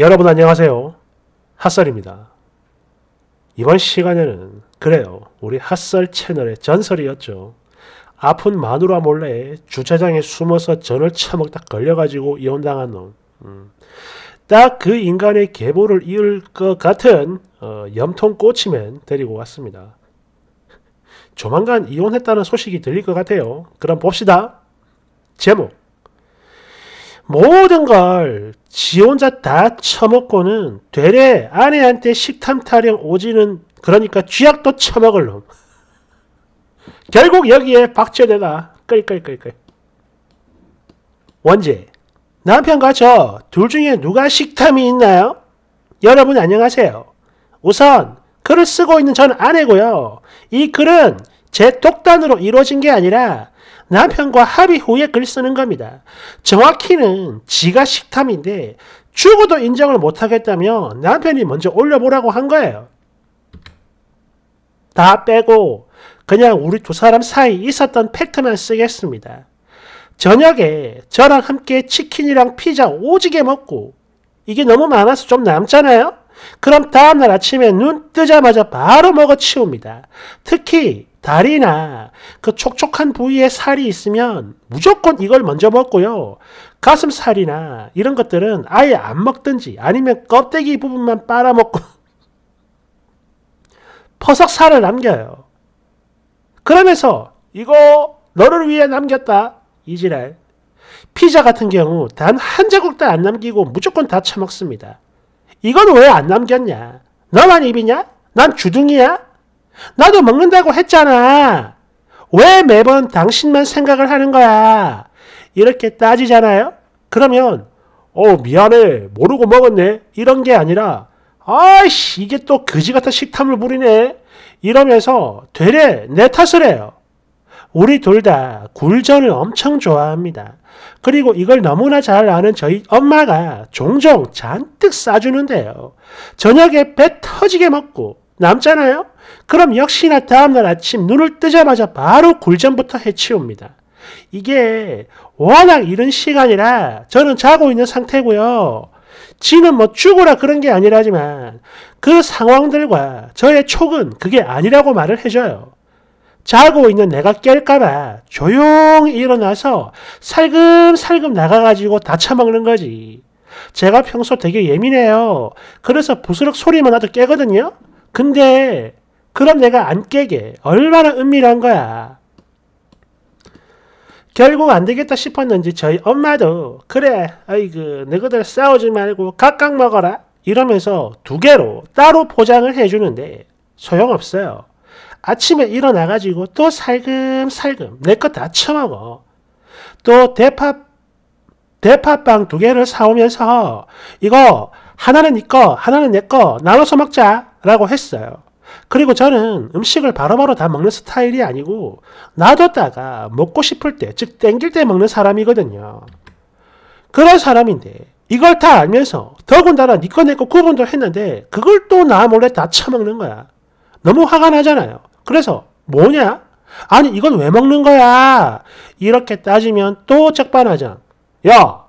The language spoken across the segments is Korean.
여러분 안녕하세요. 핫설입니다. 이번 시간에는 그래요. 우리 핫설 채널의 전설이었죠. 아픈 마누라 몰래 주차장에 숨어서 전을 처먹다 걸려가지고 이혼당한 놈. 음. 딱그 인간의 계보를 이을 것 같은 어, 염통꼬치맨 데리고 왔습니다. 조만간 이혼했다는 소식이 들릴 것 같아요. 그럼 봅시다. 제목 모든 걸지 혼자 다 처먹고는 되레 아내한테 식탐 타령 오지는 그러니까 쥐약도 처먹을 놈. 결국 여기에 박제되다. 끌끌끌끌. 원제. 남편과 저 둘 중에 누가 식탐이 있나요? 여러분 안녕하세요. 우선 글을 쓰고 있는 전 아내고요. 이 글은 제 독단으로 이루어진 게 아니라 남편과 합의 후에 글 쓰는 겁니다. 정확히는 지가 식탐인데 죽어도 인정을 못하겠다며 남편이 먼저 올려보라고 한 거예요. 다 빼고 그냥 우리 두 사람 사이 있었던 팩트만 쓰겠습니다. 저녁에 저랑 함께 치킨이랑 피자 오지게 먹고 이게 너무 많아서 좀 남잖아요? 그럼 다음날 아침에 눈 뜨자마자 바로 먹어치웁니다. 특히 다리나 그 촉촉한 부위에 살이 있으면 무조건 이걸 먼저 먹고요. 가슴살이나 이런 것들은 아예 안 먹든지 아니면 껍데기 부분만 빨아먹고 퍼석살을 남겨요. 그러면서 이거 너를 위해 남겼다. 이지랄. 피자 같은 경우 단 한 자국도 안 남기고 무조건 다 처먹습니다. 이건 왜 안 남겼냐? 너만 입이냐? 난 주둥이야? 나도 먹는다고 했잖아. 왜 매번 당신만 생각을 하는 거야? 이렇게 따지잖아요? 그러면, 어, 미안해. 모르고 먹었네. 이런 게 아니라, 아이씨, 이게 또 그지 같은 식탐을 부리네. 이러면서 되레 내 탓을 해요. 우리 둘 다 굴전을 엄청 좋아합니다. 그리고 이걸 너무나 잘 아는 저희 엄마가 종종 잔뜩 싸주는데요. 저녁에 배 터지게 먹고 남잖아요? 그럼 역시나 다음날 아침 눈을 뜨자마자 바로 굴전부터 해치웁니다. 이게 워낙 이른 시간이라 저는 자고 있는 상태고요. 지는 뭐 죽어라 그런 게 아니라지만 그 상황들과 저의 촉은 그게 아니라고 말을 해줘요. 자고 있는 내가 깰까봐 조용히 일어나서 살금살금 나가가지고 다쳐먹는 거지. 제가 평소 되게 예민해요. 그래서 부스럭 소리만 나도 깨거든요. 근데 그럼 내가 안 깨게. 얼마나 은밀한 거야. 결국 안 되겠다 싶었는지 저희 엄마도 그래 아이그 너희들 싸우지 말고 각각 먹어라 이러면서 두 개로 따로 포장을 해주는데 소용없어요. 아침에 일어나가지고 또 살금살금 내것다 처먹어. 또 대파 대파빵 두 개를 사오면서 이거 하나는 이거 네 하나는 내 거 나눠서 먹자라고 했어요. 그리고 저는 음식을 바로바로 다 먹는 스타일이 아니고 놔뒀다가 먹고 싶을 때, 즉 땡길 때 먹는 사람이거든요. 그런 사람인데 이걸 다 알면서 더군다나 니꺼 내꺼 구분도 했는데 그걸 또 나 몰래 다 처먹는 거야. 너무 화가 나잖아요. 그래서 뭐냐? 아니 이건 왜 먹는 거야? 이렇게 따지면 또 적반하장. 야!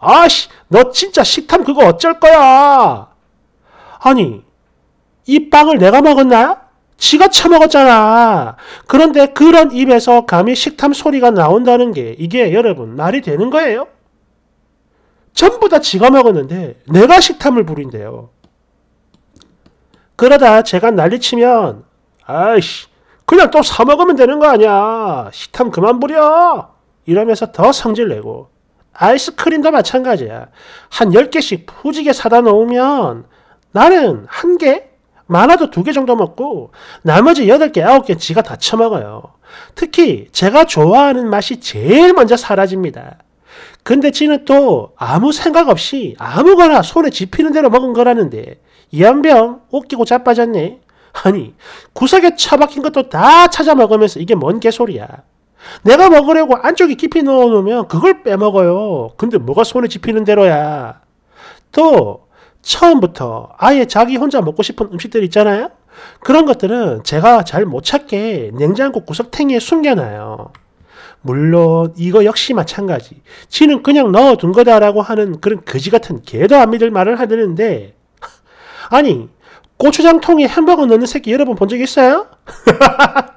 아씨 너 진짜 식탐 그거 어쩔 거야? 아니 이 빵을 내가 먹었나? 지가 처먹었잖아. 그런데 그런 입에서 감히 식탐 소리가 나온다는 게 이게 여러분 말이 되는 거예요? 전부 다 지가 먹었는데 내가 식탐을 부린대요. 그러다 제가 난리치면 아이씨 그냥 또 사 먹으면 되는 거 아니야. 식탐 그만 부려. 이러면서 더 성질내고 아이스크림도 마찬가지야. 한 10개씩 푸지게 사다 놓으면 나는 한 개? 많아도 두 개 정도 먹고 나머지 여덟 개 아홉 개 지가 다 처먹어요. 특히 제가 좋아하는 맛이 제일 먼저 사라집니다. 근데 지는 또 아무 생각 없이 아무거나 손에 집히는 대로 먹은 거라는데 이한병 웃기고 자빠졌네. 아니 구석에 처박힌 것도 다 찾아 먹으면서 이게 뭔 개소리야. 내가 먹으려고 안쪽에 깊이 넣어놓으면 그걸 빼먹어요. 근데 뭐가 손에 집히는 대로야. 또 처음부터 아예 자기 혼자 먹고 싶은 음식들 있잖아요. 그런 것들은 제가 잘 못 찾게 냉장고 구석탱이에 숨겨놔요. 물론 이거 역시 마찬가지. 지는 그냥 넣어둔 거다라고 하는 그런 거지 같은 개도 안 믿을 말을 하는데 드 아니 고추장통에 햄버거 넣는 새끼 여러분 본 적 있어요?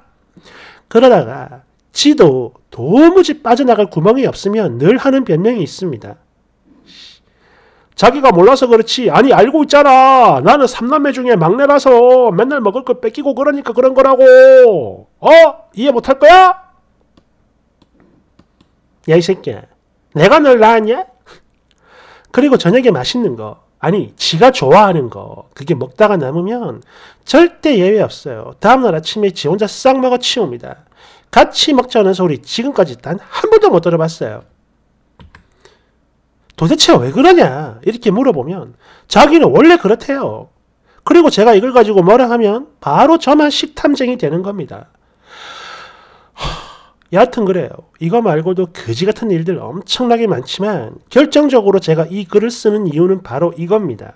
그러다가 지도 도무지 빠져나갈 구멍이 없으면 늘 하는 변명이 있습니다. 자기가 몰라서 그렇지 아니 알고 있잖아 나는 삼남매 중에 막내라서 맨날 먹을 거 뺏기고 그러니까 그런 거라고 어? 이해 못 할 거야? 야 이 새끼야 내가 널 낳았냐? 그리고 저녁에 맛있는 거 아니 지가 좋아하는 거 그게 먹다가 남으면 절대 예외 없어요 다음날 아침에 지 혼자 싹 먹어 치웁니다 같이 먹자는 소리 지금까지 단 한 번도 못 들어봤어요 도대체 왜 그러냐? 이렇게 물어보면 자기는 원래 그렇대요. 그리고 제가 이걸 가지고 뭐라 하면 바로 저만 식탐쟁이 되는 겁니다. 여하튼 그래요. 이거 말고도 거지 같은 일들 엄청나게 많지만 결정적으로 제가 이 글을 쓰는 이유는 바로 이겁니다.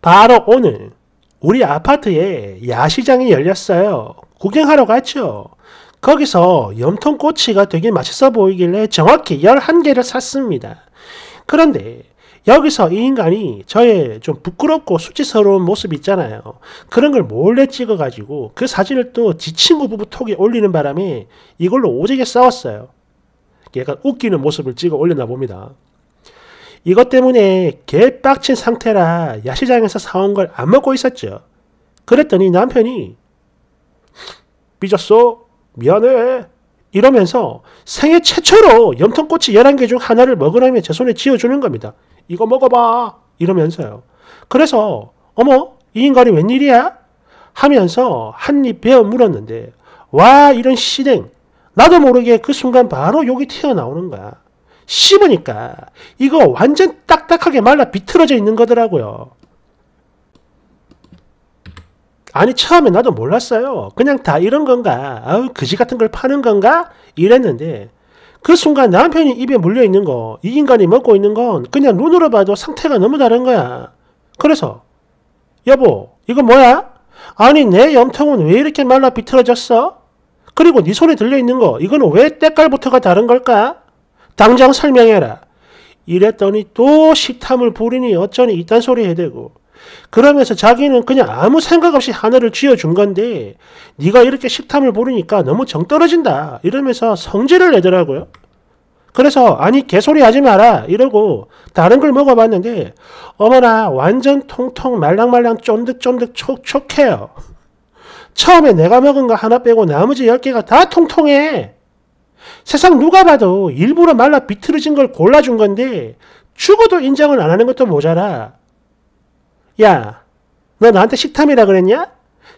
바로 오늘 우리 아파트에 야시장이 열렸어요. 구경하러 갔죠. 거기서 염통꼬치가 되게 맛있어 보이길래 정확히 11개를 샀습니다. 그런데 여기서 이 인간이 저의 좀 부끄럽고 수치스러운 모습 있잖아요. 그런 걸 몰래 찍어가지고 그 사진을 또 지 친구 부부 톡에 올리는 바람에 이걸로 오지게 싸웠어요. 약간 웃기는 모습을 찍어 올렸나 봅니다. 이것 때문에 개빡친 상태라 야시장에서 사온 걸 안 먹고 있었죠. 그랬더니 남편이 삐졌어? 미안해. 이러면서 생애 최초로 염통꽃이 11개 중 하나를 먹으라며 제 손에 쥐어주는 겁니다. 이거 먹어봐. 이러면서요. 그래서 어머 이 인간이 웬일이야? 하면서 한 입 베어 물었는데 와 이런 시댕 나도 모르게 그 순간 바로 욕이 튀어나오는 거야. 씹으니까 이거 완전 딱딱하게 말라 비틀어져 있는 거더라고요. 아니 처음에 나도 몰랐어요. 그냥 다 이런 건가? 아우 그지 같은 걸 파는 건가? 이랬는데 그 순간 남편이 입에 물려 있는 거, 이 인간이 먹고 있는 건 그냥 눈으로 봐도 상태가 너무 다른 거야. 그래서 여보, 이거 뭐야? 아니 내 염통은 왜 이렇게 말라 비틀어졌어? 그리고 네 손에 들려 있는 거, 이건 왜 때깔부터가 다른 걸까? 당장 설명해라. 이랬더니 또 시탐을 부리니 어쩌니 이딴 소리 해대고 그러면서 자기는 그냥 아무 생각 없이 하늘을 쥐어준 건데 네가 이렇게 식탐을 부르니까 너무 정떨어진다 이러면서 성질을 내더라고요. 그래서 아니 개소리 하지 마라 이러고 다른 걸 먹어봤는데 어머나 완전 통통 말랑말랑 쫀득쫀득 촉촉해요. 처음에 내가 먹은 거 하나 빼고 나머지 10개가 다 통통해. 세상 누가 봐도 일부러 말라 비틀어진 걸 골라준 건데 죽어도 인정을 안 하는 것도 모자라 야, 너 나한테 식탐이라 그랬냐?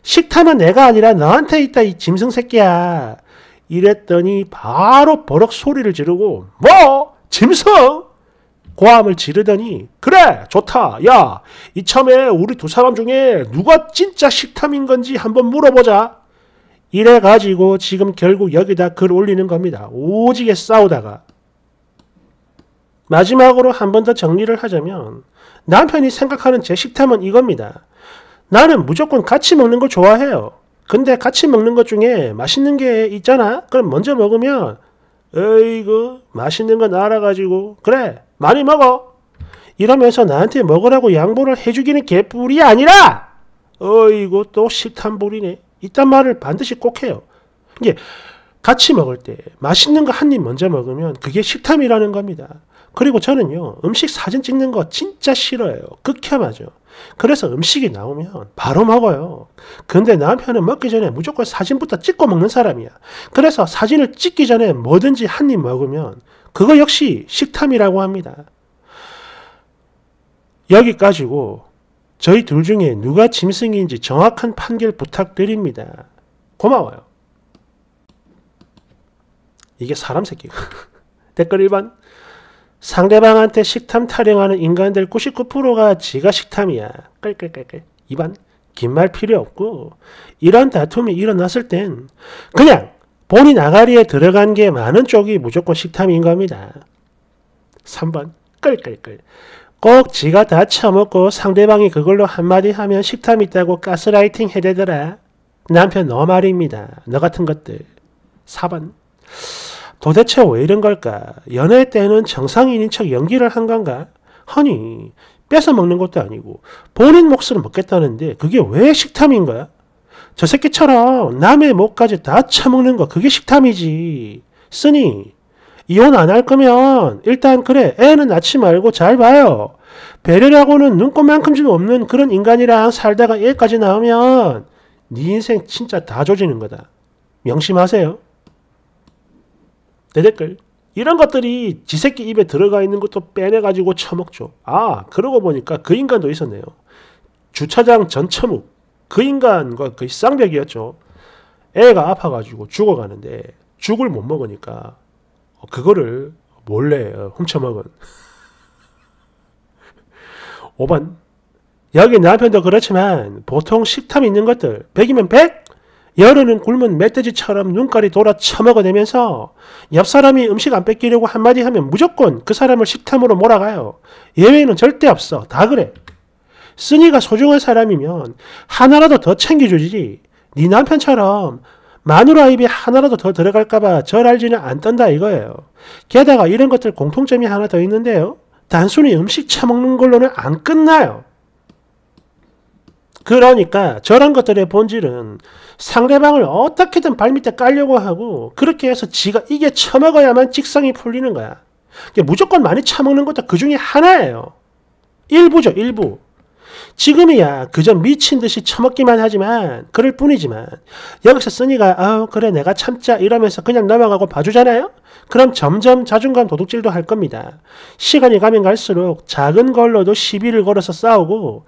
식탐은 내가 아니라 너한테 있다 이 짐승 새끼야. 이랬더니 바로 버럭 소리를 지르고 뭐 짐승 고함을 지르더니 그래 좋다 야 이참에 우리 두 사람 중에 누가 진짜 식탐인 건지 한번 물어보자 이래가지고 지금 결국 여기다 글 올리는 겁니다 오지게 싸우다가 마지막으로 한 번 더 정리를 하자면 남편이 생각하는 제 식탐은 이겁니다. 나는 무조건 같이 먹는 걸 좋아해요. 근데 같이 먹는 것 중에 맛있는 게 있잖아? 그럼 먼저 먹으면 어이구 맛있는 건 알아가지고 그래 많이 먹어 이러면서 나한테 먹으라고 양보를 해주기는 개뿔이 아니라 어이구 또 식탐불이네 이딴 말을 반드시 꼭 해요. 이게 같이 먹을 때 맛있는 거 한 입 먼저 먹으면 그게 식탐이라는 겁니다. 그리고 저는요, 음식 사진 찍는 거 진짜 싫어해요. 극혐하죠. 그래서 음식이 나오면 바로 먹어요. 근데 남편은 먹기 전에 무조건 사진부터 찍고 먹는 사람이야. 그래서 사진을 찍기 전에 뭐든지 한 입 먹으면 그거 역시 식탐이라고 합니다. 여기까지고 저희 둘 중에 누가 짐승인지 정확한 판결 부탁드립니다. 고마워요. 이게 사람 새끼가. 댓글 1번. 상대방한테 식탐 타령하는 인간들 99%가 지가 식탐이야. 끌끌끌끌. 이반 긴말 필요 없고 이런 다툼이 일어났을 땐 그냥 본인 아가리에 들어간 게 많은 쪽이 무조건 식탐인 겁니다. 3번 끌끌끌. 꼭 지가 다 처먹고 상대방이 그걸로 한마디 하면 식탐 있다고 가스라이팅 해대더라. 남편 너 말입니다. 너 같은 것들. 4번. 도대체 왜 이런 걸까? 연애 때는 정상인인 척 연기를 한 건가? 허니, 뺏어 먹는 것도 아니고 본인 몫을 먹겠다는데 그게 왜 식탐인 거야? 저 새끼처럼 남의 목까지 다 처먹는 거 그게 식탐이지. 쓰니 이혼 안 할 거면 일단 그래 애는 낳지 말고 잘 봐요. 배려라고는 눈꼽만큼도 없는 그런 인간이랑 살다가 애까지 나오면 네 인생 진짜 다 조지는 거다. 명심하세요. 내 댓글 이런 것들이 지새끼 입에 들어가 있는 것도 빼내가지고 처먹죠. 아 그러고 보니까 그 인간도 있었네요. 주차장 전처묵 그 인간과 그 쌍벽이었죠. 애가 아파가지고 죽어가는데 죽을 못 먹으니까 어, 그거를 몰래 어, 훔쳐먹은 오반 여기 남편도 그렇지만 보통 식탐 있는 것들 100이면 100? 여흘은 굶은 멧돼지처럼 눈깔이 돌아 처먹어내면서 옆 사람이 음식 안 뺏기려고 한마디 하면 무조건 그 사람을 식탐으로 몰아가요. 예외는 절대 없어. 다 그래. 쓰니가 소중한 사람이면 하나라도 더 챙겨주지. 네 남편처럼 마누라 입에 하나라도 더 들어갈까봐 절 알지는 않던다 이거예요. 게다가 이런 것들 공통점이 하나 더 있는데요. 단순히 음식 처먹는 걸로는 안 끝나요. 그러니까 저런 것들의 본질은 상대방을 어떻게든 발밑에 깔려고 하고 그렇게 해서 지가 이게 처먹어야만 직성이 풀리는 거야. 무조건 많이 처먹는 것도 그 중에 하나예요. 일부죠, 일부. 지금이야 그저 미친 듯이 처먹기만 하지만 그럴 뿐이지만 여기서 쓰니가 아우 그래 내가 참자 이러면서 그냥 넘어가고 봐주잖아요? 그럼 점점 자존감 도둑질도 할 겁니다. 시간이 가면 갈수록 작은 걸로도 시비를 걸어서 싸우고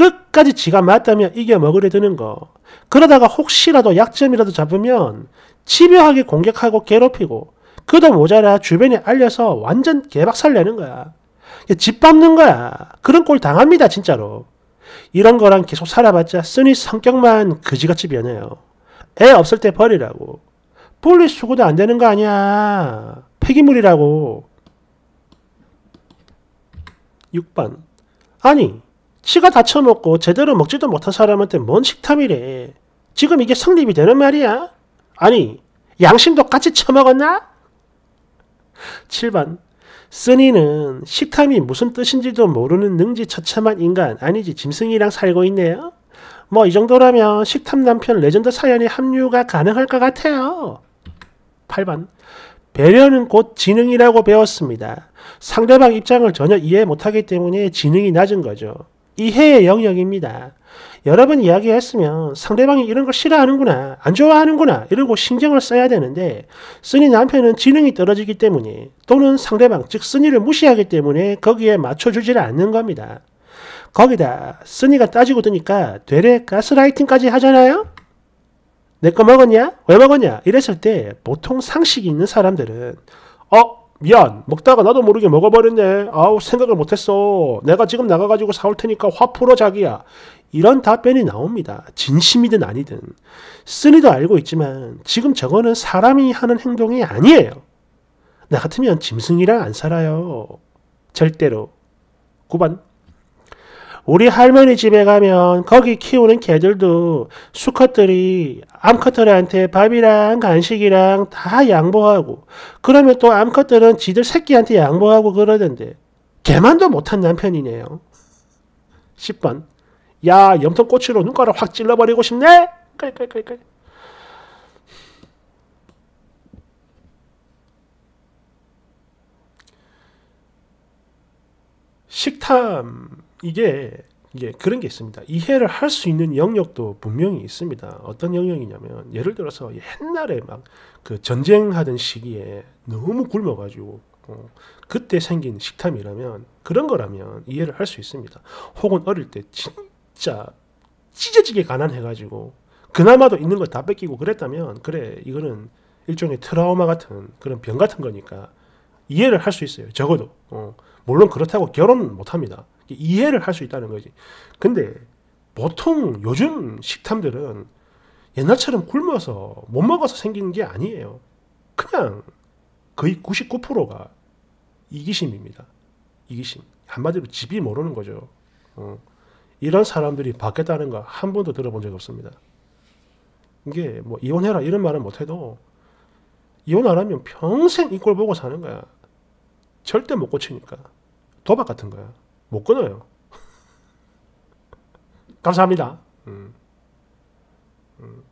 끝까지 지가 맞다면 이게 먹으려 드는 거. 그러다가 혹시라도 약점이라도 잡으면 집요하게 공격하고 괴롭히고 그도 모자라 주변에 알려서 완전 개박살 내는 거야. 집 밟는 거야. 그런 꼴 당합니다 진짜로. 이런 거랑 계속 살아봤자 쓰니 성격만 그지같이 변해요. 애 없을 때 버리라고. 분리 수거도 안 되는 거 아니야. 폐기물이라고. 6번. 아니, 치가 다쳐먹고 제대로 먹지도 못한 사람한테 뭔 식탐이래. 지금 이게 성립이 되는 말이야? 아니, 양심도 같이 처먹었나? 7번. 쓰니는 식탐이 무슨 뜻인지도 모르는 능지처참한 인간, 아니지 짐승이랑 살고 있네요? 뭐 이 정도라면 식탐 남편 레전드 사연에 합류가 가능할 것 같아요. 8번. 배려는 곧 지능이라고 배웠습니다. 상대방 입장을 전혀 이해 못하기 때문에 지능이 낮은 거죠. 이해의 영역입니다. 여러 번 이야기했으면 상대방이 이런 걸 싫어하는구나, 안 좋아하는구나, 이러고 신경을 써야 되는데, 쓰니 남편은 지능이 떨어지기 때문에, 또는 상대방, 즉, 쓰니를 무시하기 때문에 거기에 맞춰주질 않는 겁니다. 거기다, 쓰니가 따지고 드니까 되레 가스라이팅까지 하잖아요? 내 거 먹었냐? 왜 먹었냐? 이랬을 때, 보통 상식이 있는 사람들은, 어? 미안 먹다가 나도 모르게 먹어버렸네 아우 생각을 못했어 내가 지금 나가가지고 사올 테니까 화 풀어 자기야 이런 답변이 나옵니다 진심이든 아니든 쓰니도 알고 있지만 지금 저거는 사람이 하는 행동이 아니에요 나 같으면 짐승이랑 안 살아요 절대로 9번 우리 할머니 집에 가면 거기 키우는 개들도 수컷들이 암컷들한테 밥이랑 간식이랑 다 양보하고 그러면 또 암컷들은 지들 새끼한테 양보하고 그러던데 개만도 못한 남편이네요. 10번 야 염통꼬치로 눈가를 확 찔러버리고 싶네? 끌끌끌끌 식탐 이게 이게 그런 게 있습니다. 이해를 할 수 있는 영역도 분명히 있습니다. 어떤 영역이냐면 예를 들어서 옛날에 막 그 전쟁하던 시기에 너무 굶어가지고 어, 그때 생긴 식탐이라면 그런 거라면 이해를 할 수 있습니다. 혹은 어릴 때 진짜 찢어지게 가난해가지고 그나마도 있는 걸 다 뺏기고 그랬다면 그래 이거는 일종의 트라우마 같은 그런 병 같은 거니까 이해를 할 수 있어요. 적어도. 어. 물론 그렇다고 결혼 못합니다. 이해를 할 수 있다는 거지. 근데 보통 요즘 식탐들은 옛날처럼 굶어서 못 먹어서 생긴 게 아니에요. 그냥 거의 99%가 이기심입니다. 이기심. 한마디로 집이 모르는 거죠. 어. 이런 사람들이 받겠다는 거 한 번도 들어본 적이 없습니다. 이게 뭐 이혼해라 이런 말은 못해도 이혼 안 하면 평생 이 꼴 보고 사는 거야. 절대 못 고치니까 도박 같은 거야 못 끊어요 감사합니다 음. 음.